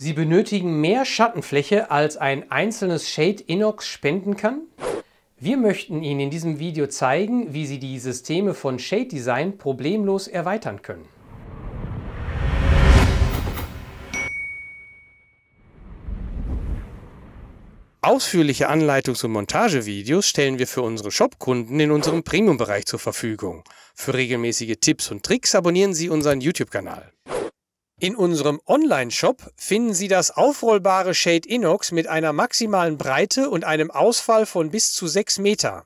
Sie benötigen mehr Schattenfläche, als ein einzelnes Shade Inox spenden kann? Wir möchten Ihnen in diesem Video zeigen, wie Sie die Systeme von Shade Design problemlos erweitern können. Ausführliche Anleitungs- und Montagevideos stellen wir für unsere Shop-Kunden in unserem Premium-Bereich zur Verfügung. Für regelmäßige Tipps und Tricks abonnieren Sie unseren YouTube-Kanal. In unserem Online-Shop finden Sie das aufrollbare Shade Inox mit einer maximalen Breite und einem Ausfall von bis zu 6 Meter.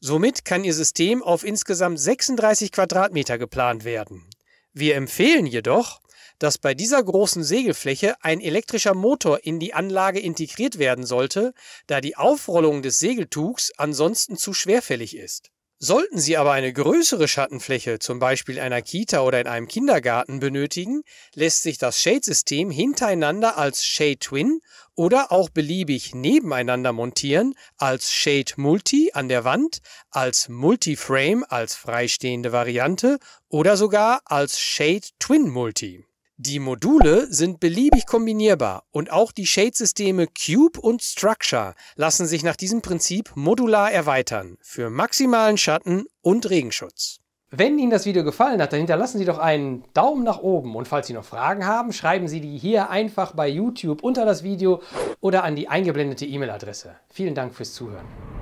Somit kann Ihr System auf insgesamt 36 Quadratmeter geplant werden. Wir empfehlen jedoch, dass bei dieser großen Segelfläche ein elektrischer Motor in die Anlage integriert werden sollte, da die Aufrollung des Segeltuchs ansonsten zu schwerfällig ist. Sollten Sie aber eine größere Schattenfläche, zum Beispiel einer Kita oder in einem Kindergarten, benötigen, lässt sich das Shade-System hintereinander als Shade Twin oder auch beliebig nebeneinander montieren, als Shade Multi an der Wand, als Multi-Frame als freistehende Variante oder sogar als Shade Twin Multi. Die Module sind beliebig kombinierbar und auch die Shade-Systeme Cube und Structure lassen sich nach diesem Prinzip modular erweitern für maximalen Schatten und Regenschutz. Wenn Ihnen das Video gefallen hat, dann hinterlassen Sie doch einen Daumen nach oben und falls Sie noch Fragen haben, schreiben Sie die hier einfach bei YouTube unter das Video oder an die eingeblendete E-Mail-Adresse. Vielen Dank fürs Zuhören.